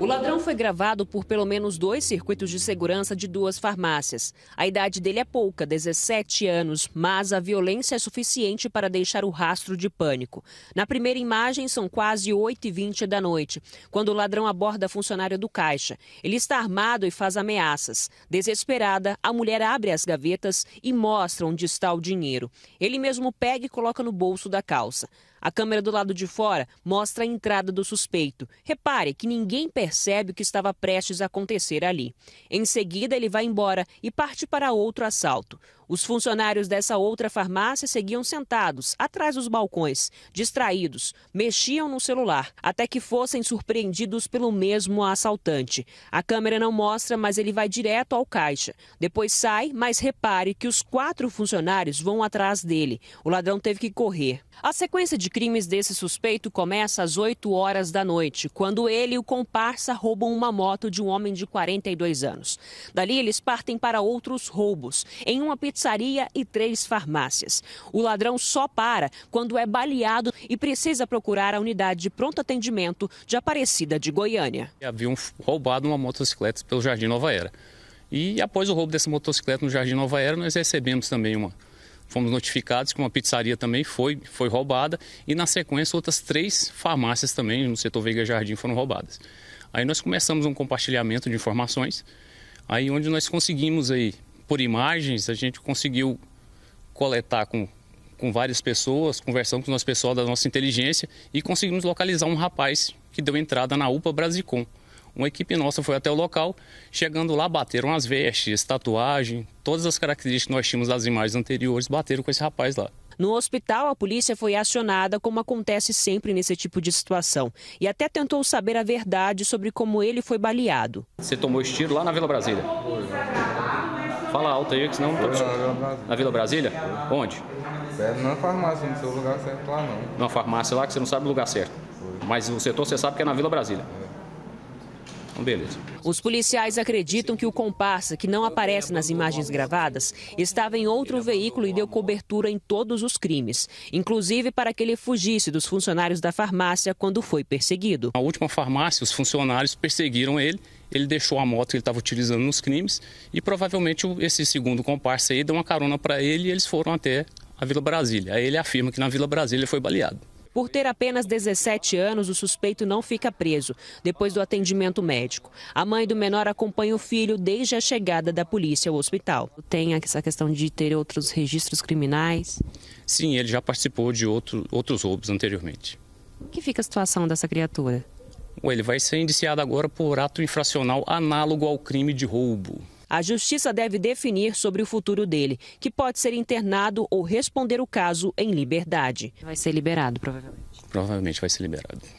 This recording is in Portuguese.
O ladrão foi gravado por pelo menos dois circuitos de segurança de duas farmácias. A idade dele é pouca, 17 anos, mas a violência é suficiente para deixar o rastro de pânico. Na primeira imagem, são quase 8h20 da noite, quando o ladrão aborda a funcionária do caixa. Ele está armado e faz ameaças. Desesperada, a mulher abre as gavetas e mostra onde está o dinheiro. Ele mesmo pega e coloca no bolso da calça. A câmera do lado de fora mostra a entrada do suspeito. Repare que ninguém percebe o que estava prestes a acontecer ali. Em seguida, ele vai embora e parte para outro assalto. Os funcionários dessa outra farmácia seguiam sentados, atrás dos balcões, distraídos, mexiam no celular, até que fossem surpreendidos pelo mesmo assaltante. A câmera não mostra, mas ele vai direto ao caixa. Depois sai, mas repare que os quatro funcionários vão atrás dele. O ladrão teve que correr. A sequência de crimes desse suspeito começa às 8 horas da noite, quando ele e o comparsa roubam uma moto de um homem de 42 anos. Dali, eles partem para outros roubos. Em uma pizzaria e três farmácias. O ladrão só para quando é baleado e precisa procurar a unidade de pronto atendimento de Aparecida de Goiânia. Haviam roubado uma motocicleta pelo Jardim Nova Era. E após o roubo dessa motocicleta no Jardim Nova Era, nós recebemos também uma. Fomos notificados que uma pizzaria também foi, foi roubada e, na sequência, outras três farmácias também no setor Veiga Jardim foram roubadas. Aí nós começamos um compartilhamento de informações, aí onde nós conseguimos aí por imagens, a gente conseguiu coletar com, com várias pessoas, conversando com o nosso pessoal da nossa inteligência e conseguimos localizar um rapaz que deu entrada na UPA Brasicom. Uma equipe nossa foi até o local, chegando lá, bateram as vestes, tatuagem, todas as características que nós tínhamos das imagens anteriores, bateram com esse rapaz lá. No hospital, a polícia foi acionada, como acontece sempre nesse tipo de situação, e até tentou saber a verdade sobre como ele foi baleado. Você tomou esse tiro lá na Vila Brasília? Fala alto aí, que senão... na Vila Brasília. Na Vila Brasília? Foi. Onde? Foi é, na farmácia, não sei o lugar certo lá não. Na farmácia lá que você não sabe o lugar certo. Foi. Mas o setor você sabe que é na Vila Brasília. Então, beleza. Os policiais acreditam que o comparsa, que não aparece nas imagens gravadas, estava em outro veículo e deu cobertura em todos os crimes, inclusive para que ele fugisse dos funcionários da farmácia quando foi perseguido. Na última farmácia, os funcionários perseguiram ele ele deixou a moto que ele estava utilizando nos crimes e provavelmente esse segundo comparsa aí deu uma carona para ele e eles foram até a Vila Brasília. Aí ele afirma que na Vila Brasília ele foi baleado. Por ter apenas 17 anos, o suspeito não fica preso depois do atendimento médico. A mãe do menor acompanha o filho desde a chegada da polícia ao hospital. Tem essa questão de ter outros registros criminais? Sim, ele já participou de outro, outros roubos anteriormente. Que fica a situação dessa criatura? Ele vai ser indiciado agora por ato infracional análogo ao crime de roubo. A justiça deve definir sobre o futuro dele, que pode ser internado ou responder o caso em liberdade. Vai ser liberado, provavelmente. Provavelmente vai ser liberado.